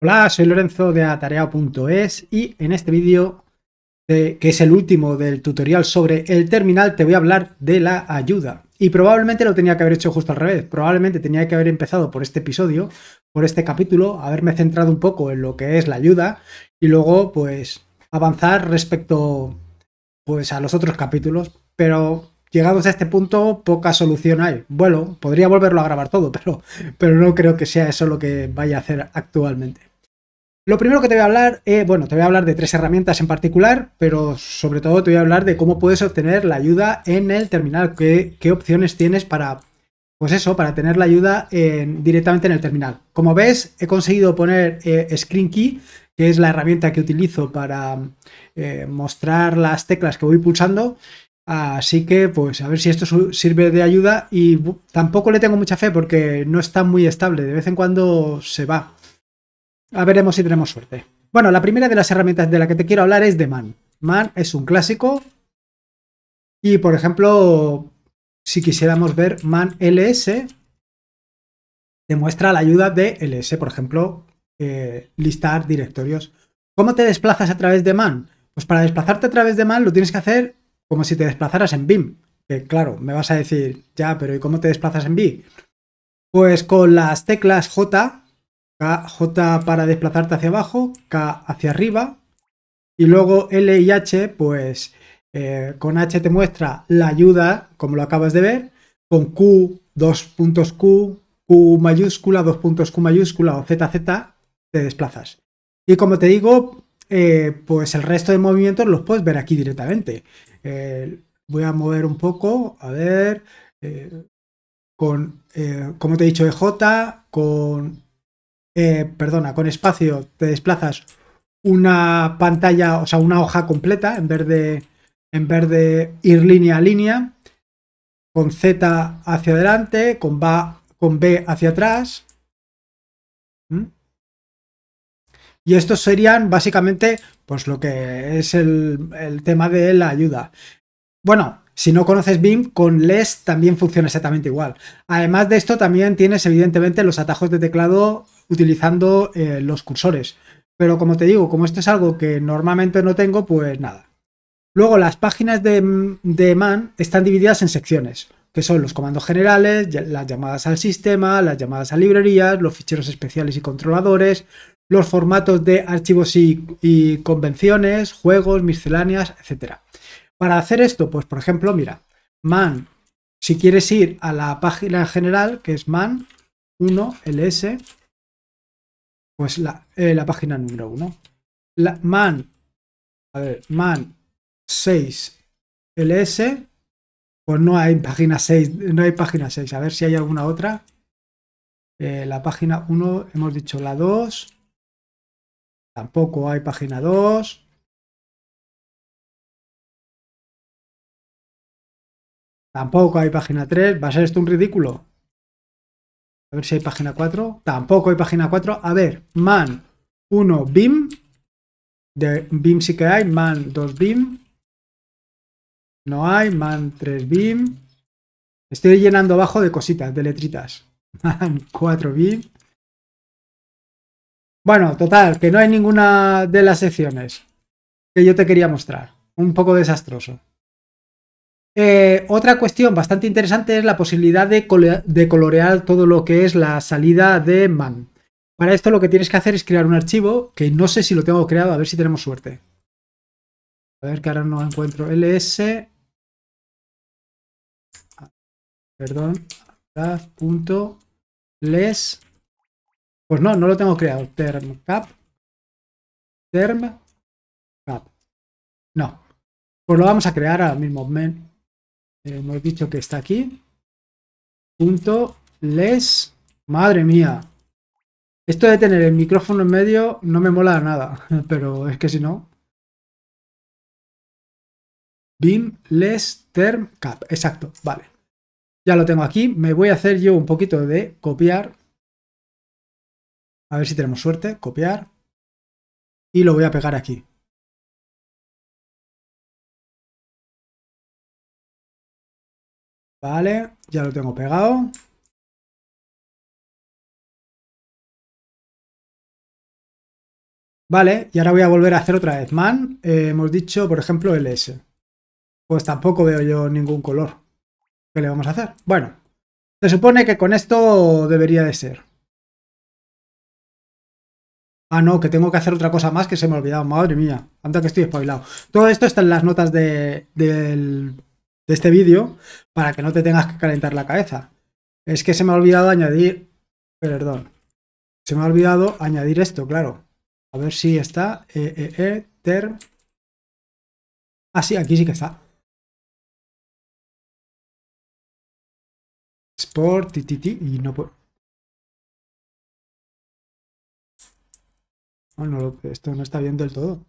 Hola, soy Lorenzo de Atareado.es y en este vídeo, que es el último del tutorial sobre el terminal, te voy a hablar de la ayuda. Y probablemente lo tenía que haber hecho justo al revés, probablemente tenía que haber empezado por este episodio, por este capítulo, haberme centrado un poco en lo que es la ayuda y luego pues avanzar respecto pues a los otros capítulos, pero llegados a este punto, poca solución hay. Bueno, podría volverlo a grabar todo, pero, pero no creo que sea eso lo que vaya a hacer actualmente. Lo primero que te voy a hablar, es, eh, bueno, te voy a hablar de tres herramientas en particular, pero sobre todo te voy a hablar de cómo puedes obtener la ayuda en el terminal, qué, opciones tienes para, pues eso, para tener la ayuda directamente en el terminal. Como ves, he conseguido poner eh, Screen Key, que es la herramienta que utilizo para eh, mostrar las teclas que voy pulsando. Así que, pues, a ver si esto sirve de ayuda y tampoco le tengo mucha fe porque no está muy estable, de vez en cuando se va. A veremos si tenemos suerte. Bueno, la primera de las herramientas de la que te quiero hablar es de Man. Man es un clásico. Y por ejemplo, si quisiéramos ver Man LS, te muestra la ayuda de LS, por ejemplo, eh, listar directorios. ¿Cómo te desplazas a través de Man? Pues para desplazarte a través de Man lo tienes que hacer como si te desplazaras en BIM. Que claro, me vas a decir, ya, pero ¿y cómo te desplazas en BIM? Pues con las teclas J J para desplazarte hacia abajo, K hacia arriba. Y luego L y H, pues eh, con H te muestra la ayuda, como lo acabas de ver. Con Q, dos puntos Q, Q mayúscula, dos puntos Q mayúscula o ZZ, te desplazas. Y como te digo, eh, pues el resto de movimientos los puedes ver aquí directamente. Eh, voy a mover un poco, a ver, con, como te he dicho, EJ, con eh, perdona, con espacio te desplazas una pantalla, o sea, una hoja completa en vez de, en vez ir línea a línea, con Z hacia adelante, con, con B hacia atrás. ¿Mm? Y estos serían básicamente pues lo que es el, el tema de la ayuda. Bueno, si no conoces BIM, con LES también funciona exactamente igual. Además de esto, también tienes evidentemente los atajos de teclado utilizando eh, los cursores. Pero como te digo, como esto es algo que normalmente no tengo, pues nada. Luego las páginas de, man están divididas en secciones, que son los comandos generales, las llamadas al sistema, las llamadas a librerías, los ficheros especiales y controladores, los formatos de archivos y, convenciones, juegos, misceláneas, etcétera Para hacer esto, pues por ejemplo, mira, man, si quieres ir a la página general, que es man1ls, pues eh, la, página número 1. La man, a ver, man 6 ls. Pues no hay página 6, no hay página 6. A ver si hay alguna otra. Eh, la página 1, hemos dicho la 2. Tampoco hay página 2. Tampoco hay página 3. ¿Va a ser esto un ridículo? A ver si hay página 4. Tampoco hay página 4. A ver, man 1 BIM. De BIM sí que hay. Man 2 BIM. No hay. Man 3 BIM. Estoy llenando abajo de cositas, de letritas. Man 4 BIM. Bueno, total, que no hay ninguna de las secciones que yo te quería mostrar. Un poco desastroso. Eh, otra cuestión bastante interesante es la posibilidad de, colorear todo lo que es la salida de man. Para esto lo que tienes que hacer es crear un archivo, que no sé si lo tengo creado, a ver si tenemos suerte. A ver que ahora no encuentro. ls. Perdón. Punto. Les. Pues no, no lo tengo creado. Term cap. Term No. Pues lo vamos a crear ahora mismo. Men. Eh, hemos dicho que está aquí. Punto les. Madre mía. Esto de tener el micrófono en medio no me mola nada, pero es que si no. bim les term cap. Exacto, vale. Ya lo tengo aquí. Me voy a hacer yo un poquito de copiar. A ver si tenemos suerte. Copiar. Y lo voy a pegar aquí. Vale, ya lo tengo pegado. Vale, y ahora voy a volver a hacer otra vez man. Eh, hemos dicho, por ejemplo, el S. Pues tampoco veo yo ningún color. ¿Qué le vamos a hacer? Bueno, se supone que con esto debería de ser. Ah, no, que tengo que hacer otra cosa más que se me ha olvidado. Madre mía, anda que estoy espabilado. Todo esto está en las notas del de este vídeo para que no te tengas que calentar la cabeza. Es que se me ha olvidado añadir, perdón, se me ha olvidado añadir esto, claro. A ver si está, eh, eh, eh ter. así ah, aquí sí que está. Sport, y no puedo. esto no está bien del todo.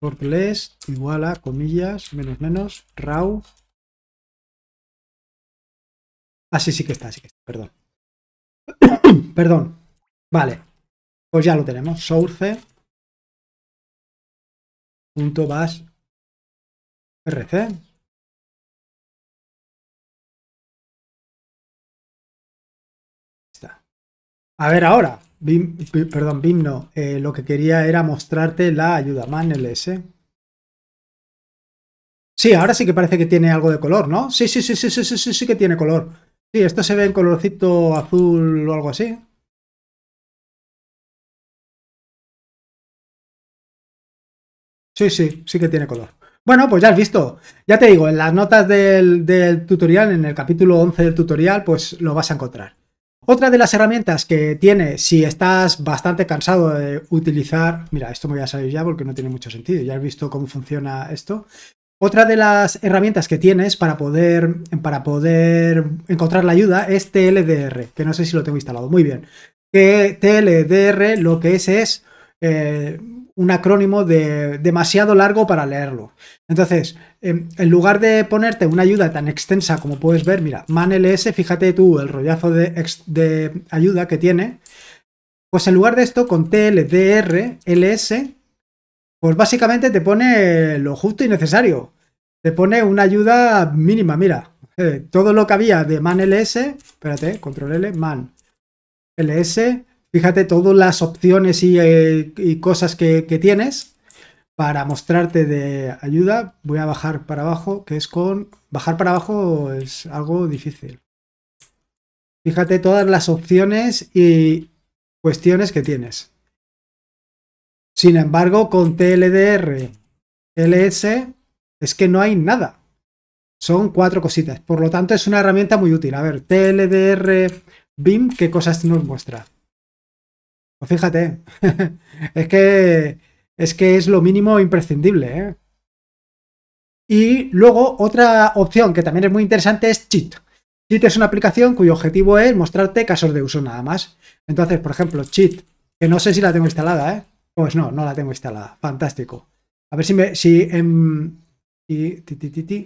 portless igual a comillas, menos menos, raw. Ah, sí, que está, sí que está, perdón. perdón. Vale. Pues ya lo tenemos. Source. Punto bash. RC. A ver ahora, perdón, Vimno, eh, lo que quería era mostrarte la ayuda man LS. Sí, ahora sí que parece que tiene algo de color, ¿no? Sí, sí, sí, sí, sí, sí, sí, sí que tiene color. Sí, esto se ve en colorcito azul o algo así. Sí, sí, sí que tiene color. Bueno, pues ya has visto. Ya te digo, en las notas del, del tutorial, en el capítulo 11 del tutorial, pues lo vas a encontrar. Otra de las herramientas que tiene, si estás bastante cansado de utilizar, mira, esto me voy a salir ya porque no tiene mucho sentido, ya has visto cómo funciona esto. Otra de las herramientas que tienes para poder, para poder encontrar la ayuda es TLDR, que no sé si lo tengo instalado. Muy bien. Que TLDR lo que es es eh, un acrónimo de demasiado largo para leerlo. Entonces, em, en lugar de ponerte una ayuda tan extensa como puedes ver, mira, manls, fíjate tú el rollazo de, ayuda que tiene, pues en lugar de esto, con tldr, ls, pues básicamente te pone lo justo y necesario. Te pone una ayuda mínima, mira. Eh, todo lo que había de man ls, espérate, control L, man ls, fíjate todas las opciones eh, y, cosas que, que, tienes para mostrarte de ayuda. Voy a bajar para abajo, que es con... Bajar para abajo es algo difícil. Fíjate todas las opciones y cuestiones que tienes. Sin embargo, con TLDR, LS, es que no hay nada. Son cuatro cositas. Por lo tanto, es una herramienta muy útil. A ver, TLDR BIM, ¿qué cosas nos muestra? Pues fíjate, es que es que es lo mínimo imprescindible. ¿eh? Y luego otra opción que también es muy interesante es Cheat. Cheat es una aplicación cuyo objetivo es mostrarte casos de uso nada más. Entonces, por ejemplo, Cheat, que no sé si la tengo instalada, ¿eh? Pues no, no la tengo instalada. Fantástico. A ver si me. Si, em,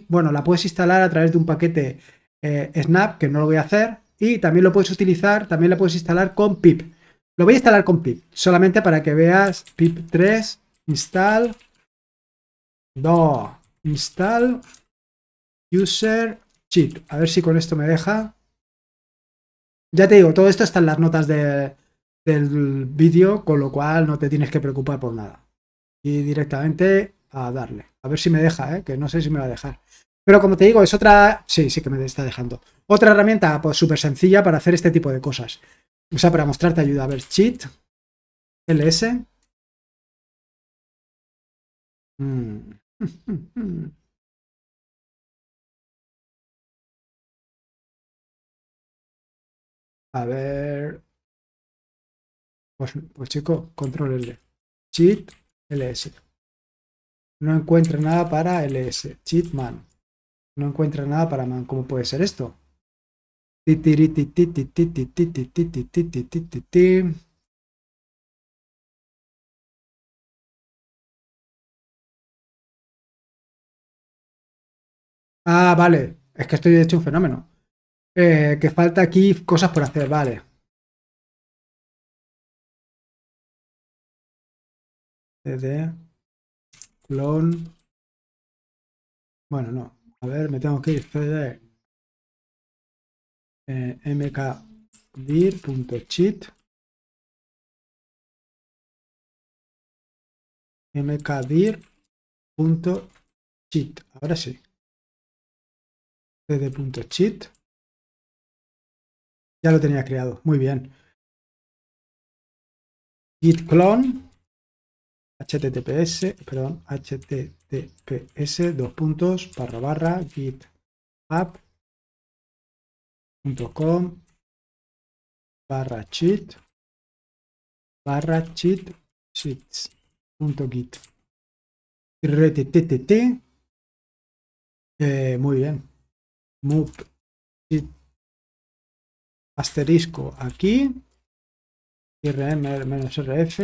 Bueno, la puedes instalar a través de un paquete eh, Snap, que no lo voy a hacer. Y también lo puedes utilizar, también la puedes instalar con pip. Lo voy a instalar con pip, solamente para que veas pip 3 install do install user chip. A ver si con esto me deja. Ya te digo, todo esto está en las notas de, del vídeo, con lo cual no te tienes que preocupar por nada. Y directamente a darle. A ver si me deja, ¿eh? que no sé si me va a dejar. Pero como te digo, es otra... Sí, sí que me está dejando. Otra herramienta pues, súper sencilla para hacer este tipo de cosas o sea, para mostrarte ayuda. A ver, cheat. LS. Mm. A ver. Pues, pues chico, control L. Cheat LS. No encuentra nada para LS. Cheat man. No encuentra nada para man. ¿Cómo puede ser esto? Ah, vale. Es que estoy hecho un fenómeno. que falta aquí cosas por hacer, vale. CD, clon. Bueno, no. A ver, me tengo que ir. CD, eh, mkdir.chit mkdir.cheat mkdir.cheat ahora sí cd.chit ya lo tenía creado muy bien git clone https perdón https dos puntos barra barra git app com barra cheat barra cheat sheets punto git RTTT muy bien move asterisco aquí rm menos rf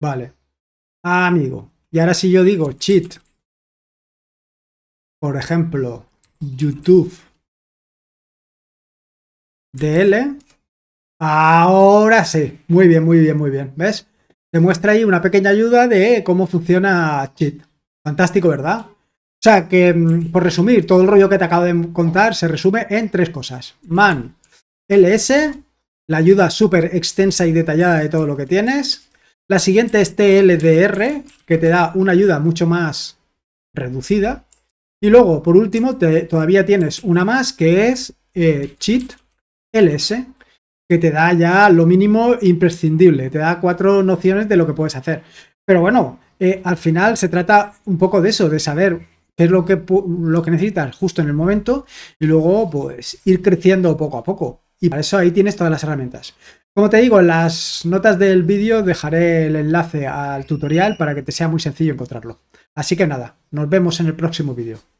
vale amigo y ahora si yo digo cheat por ejemplo, YouTube DL. Ahora sí, muy bien, muy bien, muy bien. ¿Ves? Te muestra ahí una pequeña ayuda de cómo funciona Cheat. Fantástico, ¿verdad? O sea, que mm, por resumir, todo el rollo que te acabo de contar se resume en tres cosas. Man, LS, la ayuda súper extensa y detallada de todo lo que tienes. La siguiente es TLDR, que te da una ayuda mucho más reducida. Y luego, por último, todavía tienes una más que es eh, Cheat LS, que te da ya lo mínimo imprescindible, te da cuatro nociones de lo que puedes hacer. Pero bueno, eh, al final se trata un poco de eso, de saber qué es lo que, lo que necesitas justo en el momento y luego pues ir creciendo poco a poco. Y para eso ahí tienes todas las herramientas. Como te digo, en las notas del vídeo dejaré el enlace al tutorial para que te sea muy sencillo encontrarlo. Así que nada, nos vemos en el próximo vídeo.